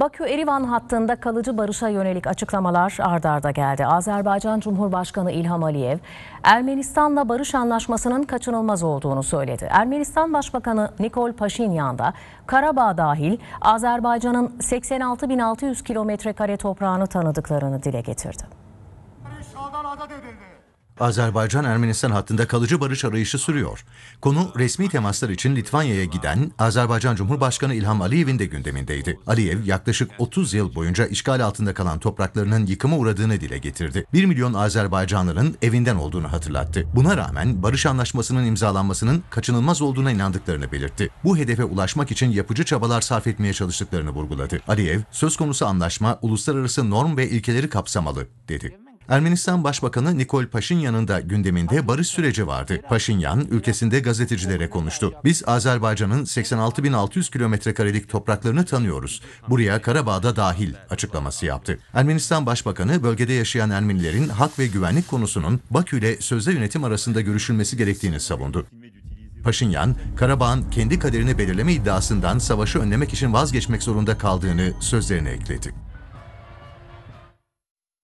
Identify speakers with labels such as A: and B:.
A: Bakü-Erivan hattında kalıcı barışa yönelik açıklamalar ard arda geldi. Azerbaycan Cumhurbaşkanı İlham Aliyev, Ermenistan'la barış anlaşmasının kaçınılmaz olduğunu söyledi. Ermenistan Başbakanı Nikol Paşinyan da Karabağ dahil Azerbaycan'ın 86.600 kilometre kare toprağını tanıdıklarını dile getirdi.
B: Azerbaycan-Ermenistan hattında kalıcı barış arayışı sürüyor. Konu resmi temaslar için Litvanya'ya giden Azerbaycan Cumhurbaşkanı İlham Aliyev'in de gündemindeydi. Aliyev yaklaşık 30 yıl boyunca işgal altında kalan topraklarının yıkıma uğradığını dile getirdi. 1 milyon Azerbaycanlı'nın evinden olduğunu hatırlattı. Buna rağmen barış anlaşmasının imzalanmasının kaçınılmaz olduğuna inandıklarını belirtti. Bu hedefe ulaşmak için yapıcı çabalar sarf etmeye çalıştıklarını vurguladı. Aliyev, söz konusu anlaşma uluslararası norm ve ilkeleri kapsamalı dedi. Ermenistan Başbakanı Nikol Paşinyan'ın da gündeminde barış süreci vardı. Paşinyan ülkesinde gazetecilere konuştu. Biz Azerbaycan'ın 86.600 kilometrekarelik topraklarını tanıyoruz. Buraya Karabağ'da dahil açıklaması yaptı. Ermenistan Başbakanı bölgede yaşayan Ermenilerin hak ve güvenlik konusunun Bakü ile sözde yönetim arasında görüşülmesi gerektiğini savundu. Paşinyan, Karabağ'ın kendi kaderini belirleme iddiasından savaşı önlemek için vazgeçmek zorunda kaldığını sözlerine ekledi.